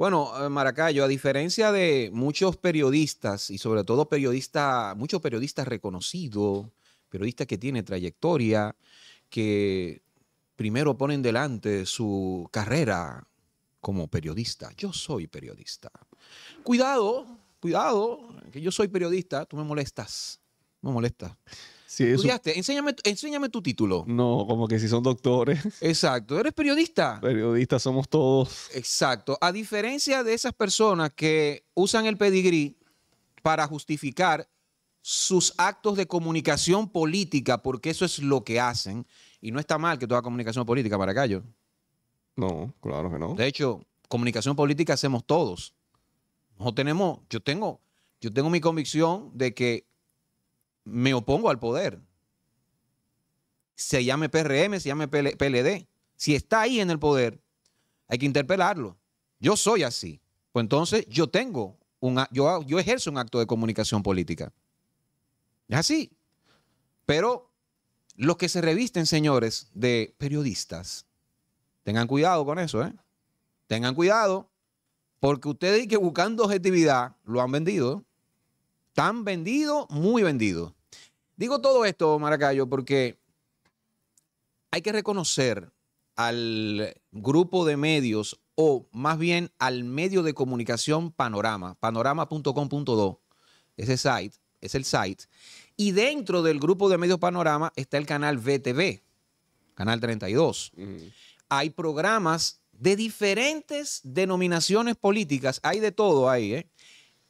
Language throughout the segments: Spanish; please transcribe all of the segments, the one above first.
Bueno, eh, Maracayo, a diferencia de muchos periodistas y sobre todo periodista, muchos periodistas reconocidos, periodistas que tienen trayectoria, que primero ponen delante su carrera como periodista. Yo soy periodista. Cuidado, cuidado, que yo soy periodista, tú me molestas, me molestas. Sí, enséñame, tu título. No, como que si son doctores. Exacto, eres periodista. Periodista somos todos. Exacto, a diferencia de esas personas que usan el pedigrí para justificar sus actos de comunicación política, porque eso es lo que hacen. Y no está mal que toda comunicación política para callo. No, claro que no. De hecho, comunicación política hacemos todos. No tenemos, yo tengo, yo tengo mi convicción de que me opongo al poder. Se llame PRM, se llame PLD. Si está ahí en el poder, hay que interpelarlo. Yo soy así. Pues entonces yo tengo un yo, yo ejerzo un acto de comunicación política. Es así. Pero los que se revisten, señores, de periodistas, tengan cuidado con eso, ¿eh? Tengan cuidado, porque ustedes que buscando objetividad lo han vendido. Tan vendido, muy vendido. Digo todo esto, Maracayo, porque hay que reconocer al grupo de medios o más bien al medio de comunicación Panorama, panorama.com.do, ese site, es el site, y dentro del grupo de medios Panorama está el canal VTV, canal 32. Hay programas de diferentes denominaciones políticas, hay de todo ahí, ¿eh?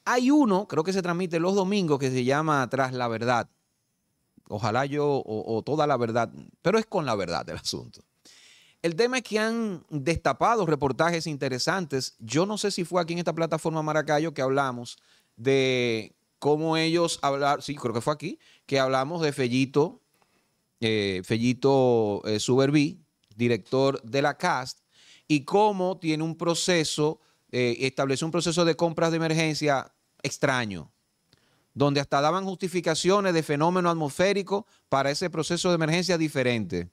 Hay uno, creo que se transmite los domingos, que se llama Tras la Verdad ojalá yo, o, toda la verdad, pero es con la verdad el asunto. El tema es que han destapado reportajes interesantes. Yo no sé si fue aquí en esta plataforma Maracayo que hablamos de cómo ellos hablar. sí, creo que fue aquí, que hablamos de Fellito, eh, Fellito eh, director de la CAST, y cómo tiene un proceso, eh, establece un proceso de compras de emergencia extraño donde hasta daban justificaciones de fenómeno atmosférico para ese proceso de emergencia diferente.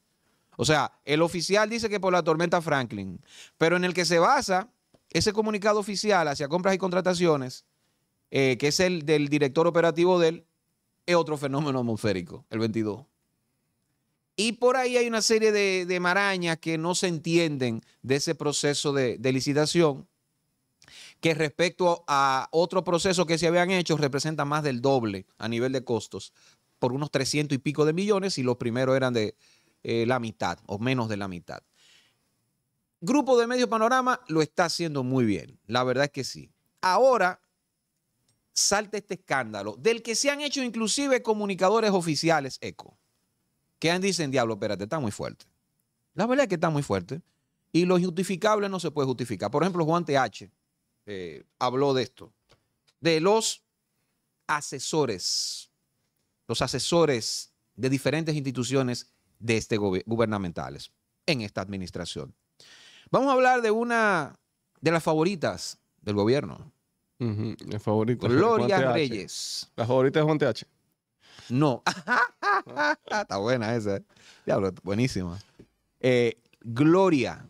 O sea, el oficial dice que por la tormenta Franklin, pero en el que se basa ese comunicado oficial hacia compras y contrataciones, eh, que es el del director operativo de él, es otro fenómeno atmosférico, el 22. Y por ahí hay una serie de, marañas que no se entienden de ese proceso de, de licitación que respecto a otro proceso que se habían hecho representa más del doble a nivel de costos, por unos 300 y pico de millones y los primeros eran de eh, la mitad o menos de la mitad. Grupo de Medio Panorama lo está haciendo muy bien, la verdad es que sí. Ahora salta este escándalo del que se han hecho inclusive comunicadores oficiales ECO, que han dicen, diablo, espérate, está muy fuerte. La verdad es que está muy fuerte. Y lo justificable no se puede justificar. Por ejemplo, Juan TH, eh, habló de esto, de los asesores, los asesores de diferentes instituciones de este gubernamentales en esta administración. Vamos a hablar de una de las favoritas del gobierno. Gloria Reyes. La favorita es Juan TH. No. Está buena esa. Eh. Diablo, buenísima. Eh, Gloria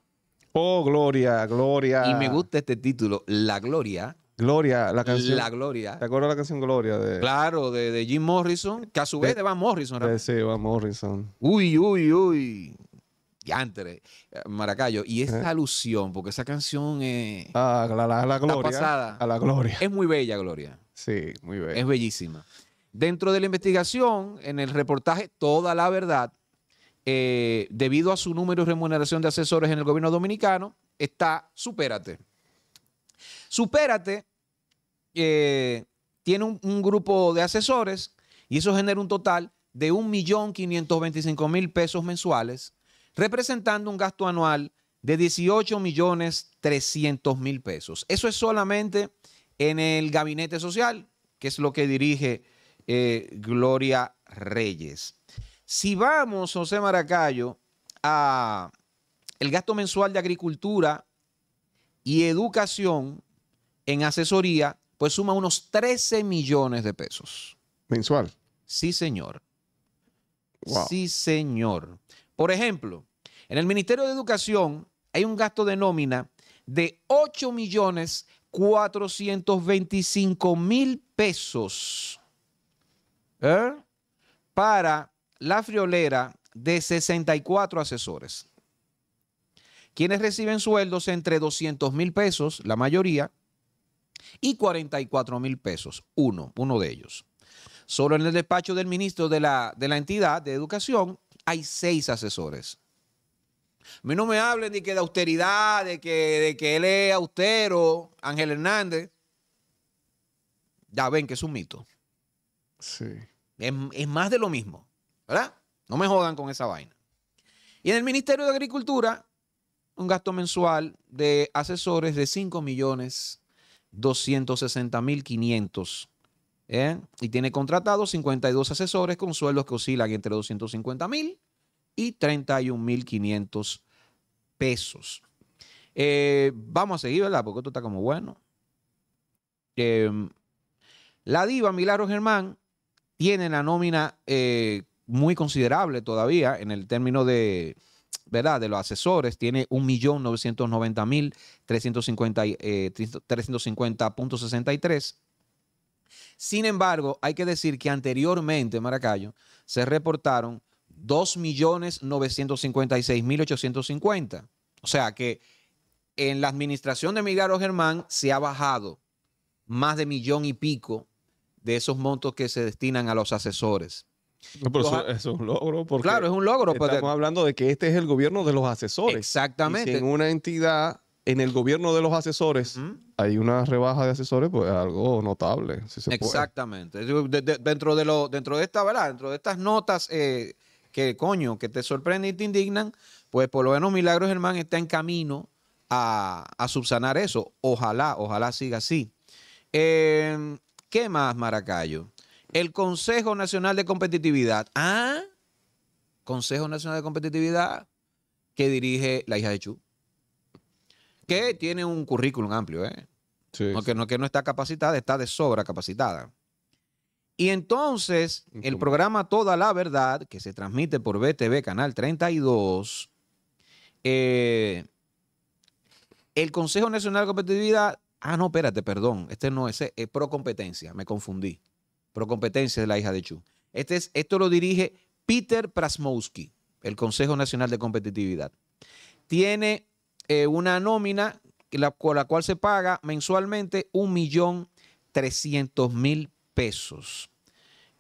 Oh, Gloria, Gloria. Y me gusta este título, La Gloria. Gloria, la canción. La Gloria. ¿Te acuerdas la canción Gloria? De, claro, de, Jim Morrison, que a su vez de, Van Morrison. De, sí, Van Morrison. Uy, uy, uy. antes, Maracayo. Y esa eh. alusión, porque esa canción es. Ah, la, la, la Gloria. Pasada. A la Gloria. Es muy bella, Gloria. Sí, muy bella. Es bellísima. Dentro de la investigación, en el reportaje Toda la Verdad, eh, debido a su número y remuneración de asesores en el gobierno dominicano, está Supérate. Supérate eh, tiene un, grupo de asesores y eso genera un total de 1.525.000 pesos mensuales, representando un gasto anual de 18.300.000 pesos. Eso es solamente en el gabinete social, que es lo que dirige eh, Gloria Reyes. Si vamos, José Maracayo, a el gasto mensual de agricultura y educación en asesoría, pues suma unos 13 millones de pesos. ¿Mensual? Sí, señor. Sí, señor. Por ejemplo, en el Ministerio de Educación hay un gasto de nómina de 8 millones 425 mil pesos ¿eh? para la friolera de 64 asesores, quienes reciben sueldos entre 200 mil pesos, la mayoría, y 44 mil pesos, uno, uno de ellos. Solo en el despacho del ministro de la, entidad de educación hay seis asesores. no me hablen ni que de austeridad, de que, de que él es austero, Ángel Hernández. Ya ven que es un mito. Sí. es más de lo mismo. ¿Verdad? No me jodan con esa vaina. Y en el Ministerio de Agricultura, un gasto mensual de asesores de 5 millones 260 mil 500. ¿eh? Y tiene contratados 52 asesores con sueldos que oscilan entre 250 mil y 31 mil 500 pesos. Eh, vamos a seguir, ¿verdad? Porque esto está como bueno. Eh, la diva Milagro Germán tiene la nómina muy considerable todavía en el término de, ¿verdad? De los asesores, tiene 1.990.350.63. Eh, Sin embargo, hay que decir que anteriormente, Maracayo, se reportaron 2.956.850. O sea que en la administración de Miguel Germán se ha bajado más de millón y pico de esos montos que se destinan a los asesores pero eso, es un logro. Porque claro, es un logro. Estamos hablando de que este es el gobierno de los asesores. Exactamente. en una entidad, en el gobierno de los asesores, hay una rebaja de asesores, pues algo notable. Exactamente. dentro, de lo, dentro de Dentro de estas notas eh, que, coño, que te sorprenden y te indignan, pues por lo menos Milagros Germán está en camino a, subsanar eso. Ojalá, ojalá siga así. Eh, ¿Qué más, Maracayo? El Consejo Nacional de Competitividad. Ah, Consejo Nacional de Competitividad que dirige la hija de Chu. Que tiene un currículum amplio, ¿eh? Porque no que no está capacitada, está de sobra capacitada. Y entonces, el programa Toda la Verdad, que se transmite por BTV Canal 32, eh, el Consejo Nacional de Competitividad, ah, no, espérate, perdón, este no es, es Pro Competencia, me confundí. Procompetencia de la hija de Chu. Este es, esto lo dirige Peter Prasmowski, el Consejo Nacional de Competitividad. Tiene eh, una nómina con la cual se paga mensualmente 1.300.000 pesos.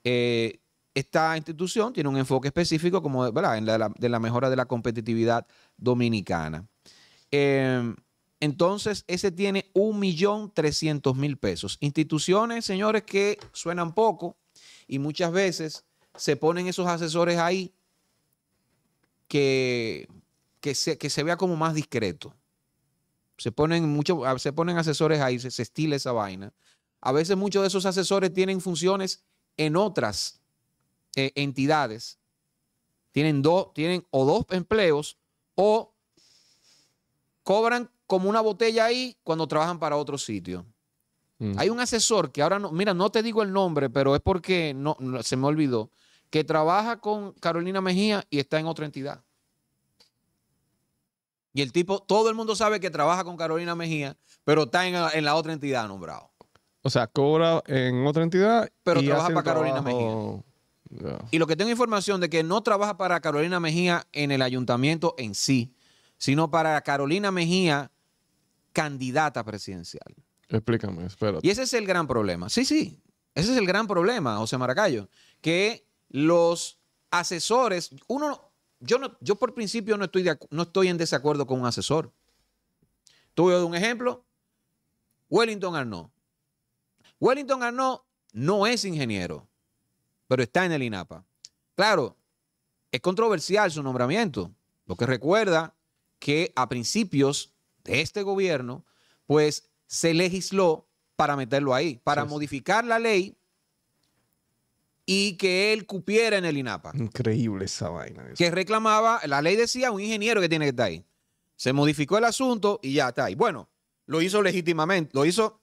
Eh, esta institución tiene un enfoque específico como, de la mejora de la competitividad dominicana. Eh, entonces ese tiene 1.300.000 pesos. Instituciones, señores, que suenan poco y muchas veces se ponen esos asesores ahí que, que, se, vea como más discreto. Se ponen, mucho, ponen asesores ahí, se, estila esa vaina. A veces muchos de esos asesores tienen funciones en otras eh, entidades. Tienen, tienen o dos empleos o cobran como una botella ahí cuando trabajan para otro sitio. Mm. Hay un asesor que ahora no, mira, no te digo el nombre, pero es porque no, se me olvidó, que trabaja con Carolina Mejía y está en otra entidad. Y el tipo, todo el mundo sabe que trabaja con Carolina Mejía, pero está en, la otra entidad nombrado. O sea, cobra en otra entidad. Pero trabaja para Carolina Mejía. Y lo que tengo información de que no trabaja para Carolina Mejía en el ayuntamiento en sí, sino para Carolina Mejía candidata presidencial. Explícame, espérate. Y ese es el gran problema. Sí, sí, ese es el gran problema, José Maracayo, que los asesores, uno, yo, no, yo por principio no estoy, no estoy en desacuerdo con un asesor. dar un ejemplo, Wellington Arnaud. Wellington Arnaud no es ingeniero, pero está en el INAPA. Claro, es controversial su nombramiento, lo que recuerda que a principios este gobierno, pues se legisló para meterlo ahí, para modificar la ley y que él cupiera en el INAPA. Increíble esa vaina. Que reclamaba, la ley decía un ingeniero que tiene que estar ahí. Se modificó el asunto y ya está ahí. Bueno, lo hizo legítimamente, lo hizo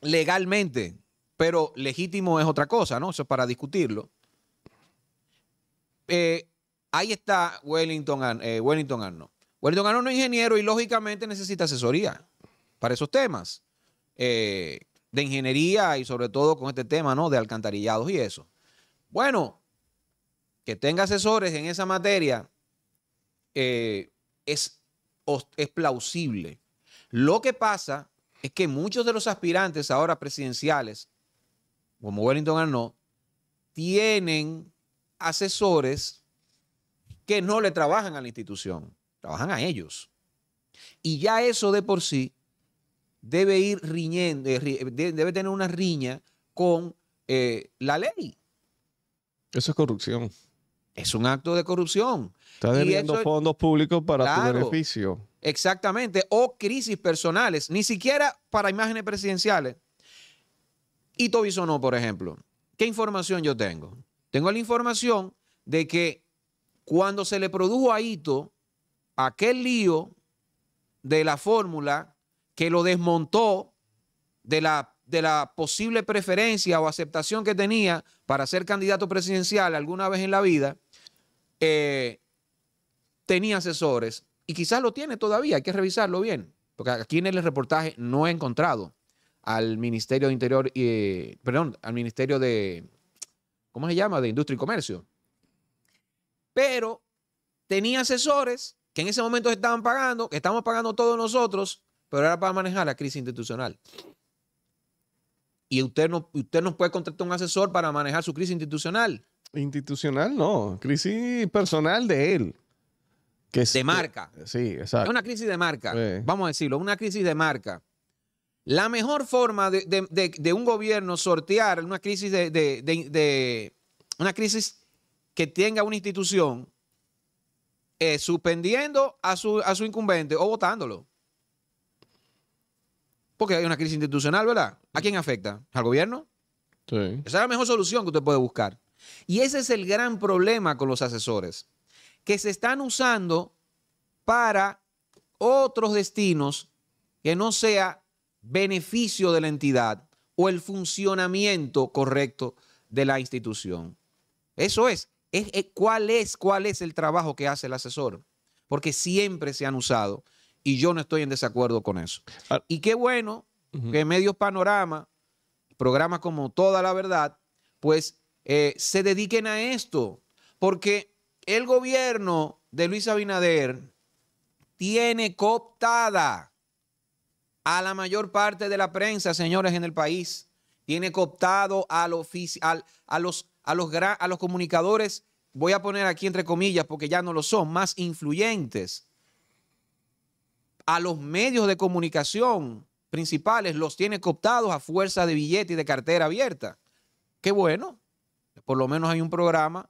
legalmente, pero legítimo es otra cosa, ¿no? Eso es para discutirlo. Eh, ahí está Wellington, eh, Wellington Arno. Wellington Arnold es ingeniero y lógicamente necesita asesoría para esos temas eh, de ingeniería y sobre todo con este tema ¿no? de alcantarillados y eso. Bueno, que tenga asesores en esa materia eh, es, es plausible. Lo que pasa es que muchos de los aspirantes ahora presidenciales, como Wellington Arnold, tienen asesores que no le trabajan a la institución trabajan a ellos. Y ya eso de por sí debe ir riñendo, eh, eh, debe tener una riña con eh, la ley. Eso es corrupción. Es un acto de corrupción. Está debiendo fondos públicos para tu beneficio. Exactamente. O crisis personales, ni siquiera para imágenes presidenciales. Y no, por ejemplo. ¿Qué información yo tengo? Tengo la información de que cuando se le produjo a Ito aquel lío de la fórmula que lo desmontó de la, de la posible preferencia o aceptación que tenía para ser candidato presidencial alguna vez en la vida, eh, tenía asesores y quizás lo tiene todavía, hay que revisarlo bien, porque aquí en el reportaje no he encontrado al Ministerio de Interior, eh, perdón, al Ministerio de, ¿cómo se llama? De Industria y Comercio. Pero tenía asesores que en ese momento estaban pagando, que estamos pagando todos nosotros, pero era para manejar la crisis institucional. Y usted no, usted no puede contratar un asesor para manejar su crisis institucional. Institucional no, crisis personal de él. Que de marca. sí, exacto. Es una crisis de marca, vamos a decirlo, una crisis de marca. La mejor forma de, un gobierno sortear una crisis de, una crisis que tenga una institución eh, suspendiendo a su, incumbente o votándolo. Porque hay una crisis institucional, ¿verdad? ¿A quién afecta? ¿Al gobierno? Esa es la mejor solución que usted puede buscar. Y ese es el gran problema con los asesores, que se están usando para otros destinos que no sea beneficio de la entidad o el funcionamiento correcto de la institución. Eso es. Eh, ¿cuál, es, ¿Cuál es el trabajo que hace el asesor? Porque siempre se han usado y yo no estoy en desacuerdo con eso. Ah. Y qué bueno que Medios Panorama, programas como Toda la Verdad, pues eh, se dediquen a esto, porque el gobierno de Luis Abinader tiene cooptada a la mayor parte de la prensa, señores, en el país. Tiene cooptado a los a los, a los comunicadores, voy a poner aquí entre comillas porque ya no lo son, más influyentes, a los medios de comunicación principales, los tiene cooptados a fuerza de billete y de cartera abierta. Qué bueno, por lo menos hay un programa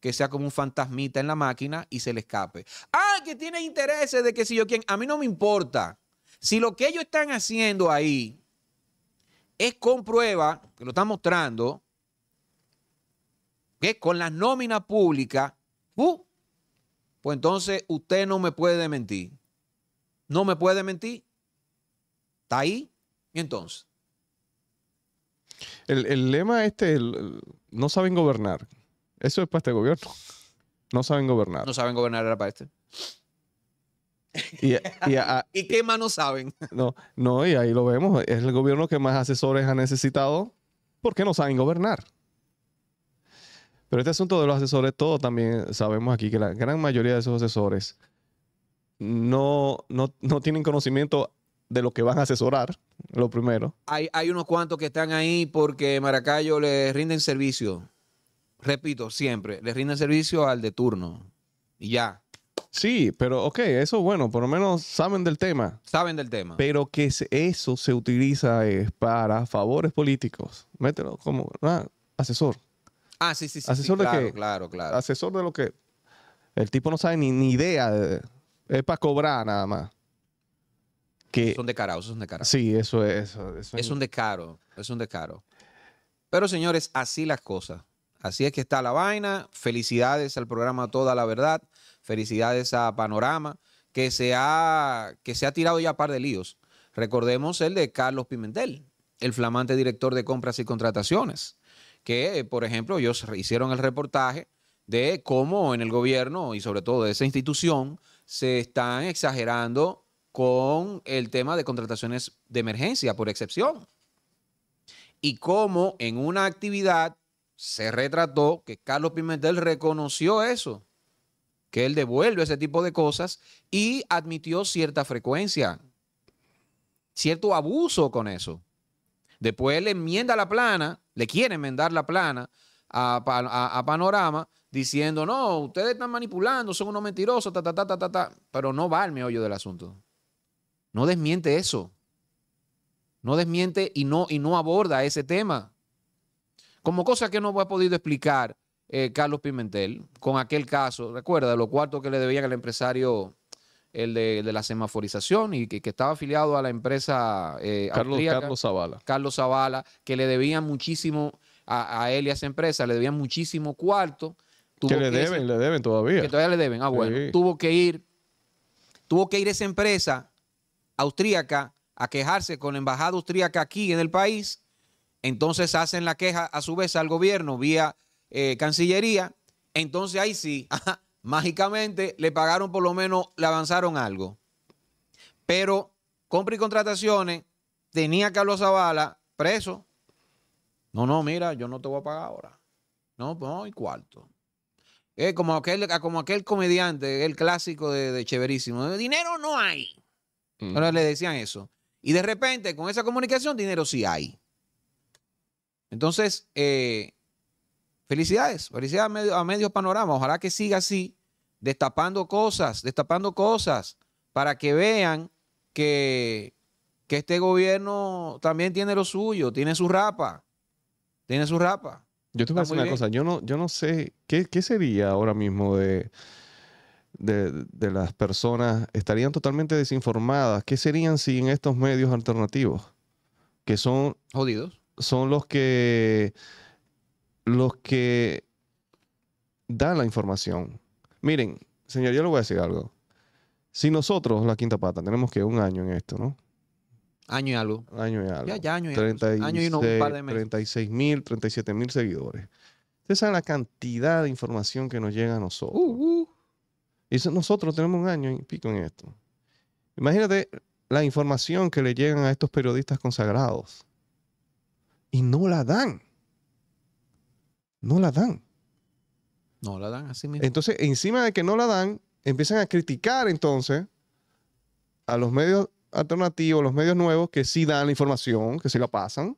que sea como un fantasmita en la máquina y se le escape. Ah, que tiene intereses de que si yo quien, a mí no me importa. Si lo que ellos están haciendo ahí es con prueba, que lo están mostrando, ¿Qué? con la nómina pública, uh, pues entonces usted no me puede mentir. No me puede mentir. Está ahí. Y entonces. El, lema este, no saben gobernar. Eso es para este gobierno. No saben gobernar. No saben gobernar era para este. Y, qué más no saben? No, no, y ahí lo vemos. Es el gobierno que más asesores ha necesitado porque no saben gobernar. Pero este asunto de los asesores, todos también sabemos aquí que la gran mayoría de esos asesores no, tienen conocimiento de lo que van a asesorar, lo primero. Hay, hay unos cuantos que están ahí porque Maracayo le rinden servicio. Repito, siempre, le rinden servicio al de turno. Y ya. Sí, pero ok, eso bueno, por lo menos saben del tema. Saben del tema. Pero que eso se utiliza para favores políticos. Mételo como ah, asesor. Ah, sí, sí, sí. Asesor claro, de claro, claro. Asesor de lo que el tipo no sabe ni, idea. es para cobrar nada más. Que, son de caro, son de caro. Sí, eso es. Eso, es, un descaro, es un descaro. Pero señores, así las cosas. Así es que está la vaina. Felicidades al programa Toda la Verdad. Felicidades a Panorama, que se ha, que se ha tirado ya un par de líos. Recordemos el de Carlos Pimentel, el flamante director de compras y contrataciones, que, por ejemplo, ellos hicieron el reportaje de cómo en el gobierno y sobre todo de esa institución se están exagerando con el tema de contrataciones de emergencia por excepción. Y cómo en una actividad se retrató que Carlos Pimentel reconoció eso, que él devuelve ese tipo de cosas y admitió cierta frecuencia, cierto abuso con eso. Después le enmienda la plana, le quiere enmendar la plana a, Panorama diciendo, no, ustedes están manipulando, son unos mentirosos, ta, ta, ta, ta, ta, ta. Pero no va al meollo del asunto. No desmiente eso. No desmiente y no, y no aborda ese tema. Como cosa que no ha podido explicar eh, Carlos Pimentel con aquel caso, recuerda, de los cuartos que le debían al empresario el de, la semaforización y que, estaba afiliado a la empresa eh, Carlos, Zavala. Carlos Zavala, que le debían muchísimo a, a él y a esa empresa, le debían muchísimo cuarto. Tuvo que le deben, le deben todavía. Que todavía le deben, ah bueno. Tuvo que ir, tuvo que ir esa empresa austríaca a quejarse con la embajada austríaca aquí en el país. Entonces hacen la queja a su vez al gobierno vía eh, Cancillería. Entonces ahí sí, mágicamente le pagaron por lo menos, le avanzaron algo. Pero compra y contrataciones, tenía Carlos Zavala preso. No, no, mira, yo no te voy a pagar ahora. No, no, y cuarto. como, aquel, como aquel comediante, el clásico de, de Cheverísimo. Dinero no hay. Mm. Ahora le decían eso. Y de repente, con esa comunicación, dinero sí hay. Entonces, eh, Felicidades, felicidades a medio, panorama. Ojalá que siga así, destapando cosas, destapando cosas, para que vean que, este gobierno también tiene lo suyo, tiene su rapa, tiene su rapa. Yo te voy a decir una cosa, yo no, yo no sé qué, sería ahora mismo de, de, las personas, estarían totalmente desinformadas. ¿Qué serían sin estos medios alternativos? Que son... Jodidos. Son los que los que dan la información. Miren, señor, yo le voy a decir algo. Si nosotros, la quinta pata, tenemos que un año en esto, ¿no? Año y algo. Año y algo. Ya, ya año y 36, año y un par de meses. 36 mil, 37 mil seguidores. Ustedes saben la cantidad de información que nos llega a nosotros. Uh, uh. Y nosotros tenemos un año y pico en esto. Imagínate la información que le llegan a estos periodistas consagrados. Y no la dan no la dan. No la dan así mismo. Entonces, encima de que no la dan, empiezan a criticar entonces a los medios alternativos, los medios nuevos que sí dan la información, que sí la pasan.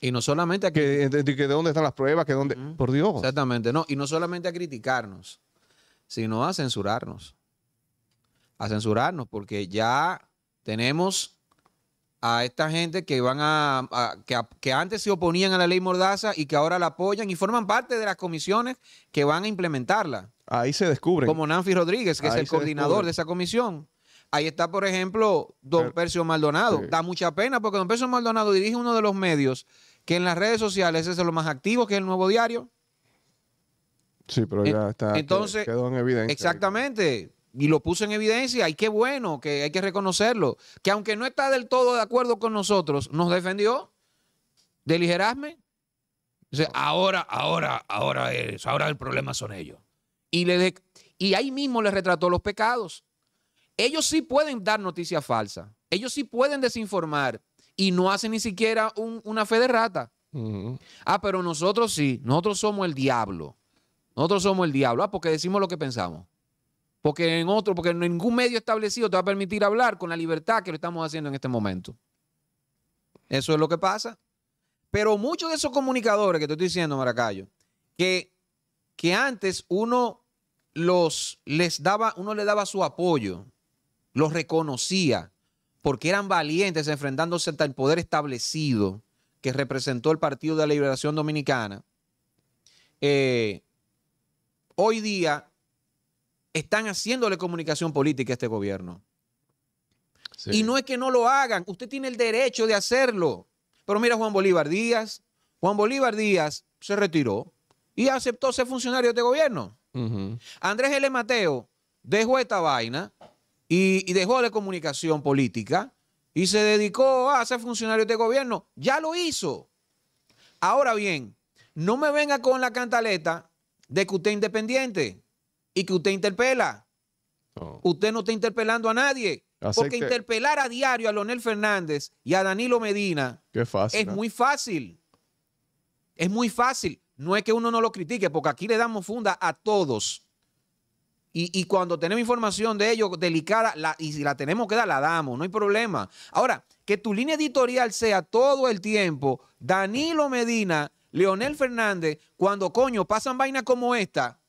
Y no solamente a eh, que, de, dónde están las pruebas, que dónde, por Dios. Exactamente, no, y no solamente a criticarnos, sino a censurarnos. A censurarnos porque ya tenemos a esta gente que van a, que, antes se oponían a la ley Mordaza y que ahora la apoyan y forman parte de las comisiones que van a implementarla. Ahí se descubre. Como Nanfi Rodríguez, que es el coordinador de esa comisión. Ahí está, por ejemplo, don Pero, Maldonado. Da mucha pena porque don Percio Maldonado dirige uno de los medios que en las redes sociales es lo más activo, que es el Nuevo Diario. Sí, pero ya está. Entonces, quedó en evidencia. Exactamente y lo puso en evidencia y qué bueno que hay que reconocerlo, que aunque no está del todo de acuerdo con nosotros, nos defendió de ahora, ahora, ahora ahora el problema son ellos. Y, le y ahí mismo le retrató los pecados. Ellos sí pueden dar noticias falsas, ellos sí pueden desinformar y no hacen ni siquiera una fe de rata. Ah, pero nosotros sí, nosotros somos el diablo. Nosotros somos el diablo, ah, porque decimos lo que pensamos porque en otro, porque ningún medio establecido te va a permitir hablar con la libertad que lo estamos haciendo en este momento. Eso es lo que pasa. Pero muchos de esos comunicadores que te estoy diciendo, Maracayo, que, que antes uno los les daba, uno le daba su apoyo, los reconocía, porque eran valientes enfrentándose al poder establecido que representó el Partido de la Liberación Dominicana. Eh, hoy día están haciéndole comunicación política a este gobierno. Y no es que no lo hagan, usted tiene el derecho de hacerlo. Pero mira Juan Bolívar Díaz, Juan Bolívar Díaz se retiró y aceptó ser funcionario de este gobierno. Andrés L. Mateo dejó esta vaina y, dejó la comunicación política y se dedicó a ser funcionario de este gobierno. Ya lo hizo. Ahora bien, no me venga con la cantaleta de que usted es independiente y que usted interpela. Usted no está interpelando a nadie. Porque interpelar a diario a Leonel Fernández y a Danilo Medina es muy fácil. Es muy fácil. No es que uno no lo critique, porque aquí le damos funda a todos. Y, cuando tenemos información de ellos delicada, y si la tenemos que dar, la damos, no hay problema. Ahora, que tu línea editorial sea todo el tiempo Danilo Medina, Leonel Fernández, cuando coño pasan vainas como esta,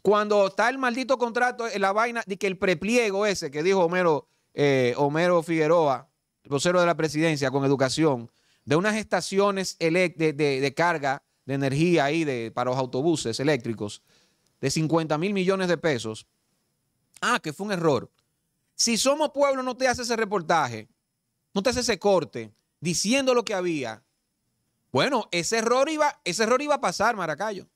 cuando está el maldito contrato, eh, la vaina, de que el prepliego ese que dijo Homero, eh, Homero Figueroa, vocero de la presidencia con educación, de unas estaciones de, carga de energía ahí de, para los autobuses eléctricos de 50 mil millones de pesos. Ah, que fue un error. Si somos pueblo no te hace ese reportaje, no te hace ese corte diciendo lo que había. Bueno, ese error iba, ese error iba a pasar, Maracayo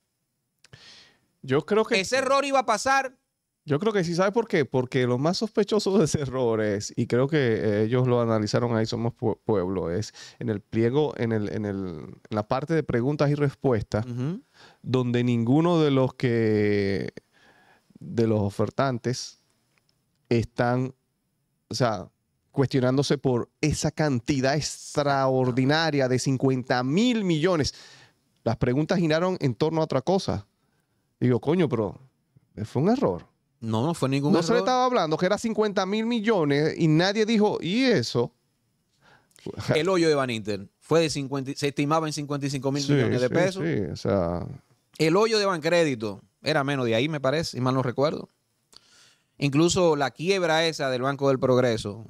creo que... Ese error iba a pasar. Yo creo que sí, ¿sabes por qué? Porque lo más sospechoso de ese error es, y creo que eh, ellos lo analizaron ahí, Somos Pueblo, es en el pliego, en, el, en, el, la parte de preguntas y respuestas, donde ninguno de los que, de los ofertantes, están, o sea, cuestionándose por esa cantidad extraordinaria de 50 mil millones. Las preguntas giraron en torno a otra cosa Digo, coño, pero fue un error. No, no fue ningún error. No se le estaba hablando que era 50 mil millones y nadie dijo, ¿y eso? El hoyo de Van Inter fue de 50, se estimaba en 55 mil millones de pesos. Sí, o El hoyo de Bancrédito era menos de ahí, me parece, y mal no recuerdo. Incluso la quiebra esa del Banco del Progreso,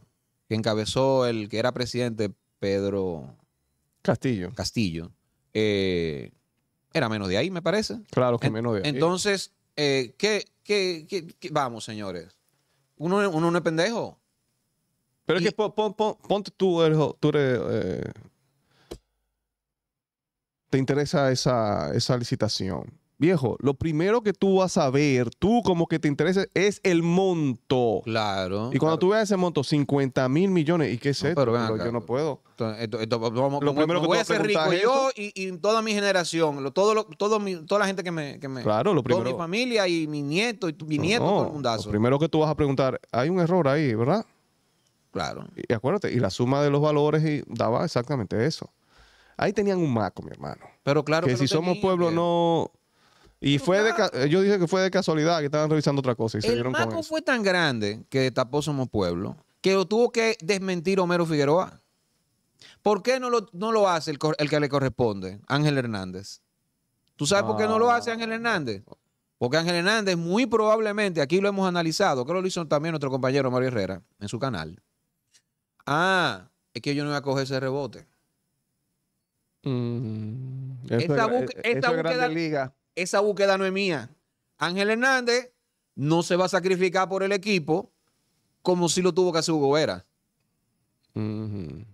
que encabezó el que era presidente Pedro Castillo. Castillo. Eh, era menos de ahí, me parece. Claro que menos de ahí. Entonces, eh, qué, qué, qué Vamos, señores. Uno, no es pendejo. Pero es que ponte tú, tú eres eh, te interesa esa licitación. Viejo, lo primero que tú vas a ver, tú como que te interesa, es el monto. Claro. Y cuando tú veas ese monto, 50 mil millones, ¿y qué es esto? Pero Yo no puedo. lo primero que voy a ser rico yo y, y, toda mi generación, todo, todo toda la gente que me, Claro, lo primero. mi familia y mi nieto y mi nieto, no, un Lo primero que tú vas a preguntar, hay un error ahí, ¿verdad? Claro. Y, acuérdate, y la suma de los valores daba exactamente eso. Ahí tenían un maco, mi hermano. Pero claro que, que si somos pueblo, no y pues fue de, dije que fue de casualidad que estaban revisando otra cosa y se dieron con fue tan grande que tapó Somos Pueblo que lo tuvo que desmentir Homero Figueroa. ¿Por qué no lo, no lo hace el, el que le corresponde, Ángel Hernández? ¿Tú sabes por qué no lo hace Ángel Hernández? Porque Ángel Hernández muy probablemente, aquí lo hemos analizado, creo que lo hizo también nuestro compañero Mario Herrera en su canal. Ah, es que yo no iba a coger ese rebote. Mm, Esta es liga esa búsqueda no es mía. Ángel Hernández no se va a sacrificar por el equipo como si lo tuvo que hacer Hugo Ángel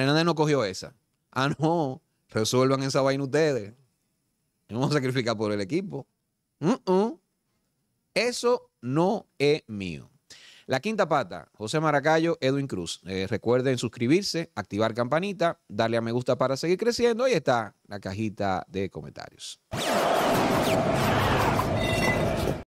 Hernández no cogió esa. Ah, no, resuelvan esa vaina ustedes. No vamos a sacrificar por el equipo. Eso no es mío. La quinta pata, José Maracayo, Edwin Cruz. Eh, recuerden suscribirse, activar campanita, darle a me gusta para seguir creciendo. y está la cajita de comentarios.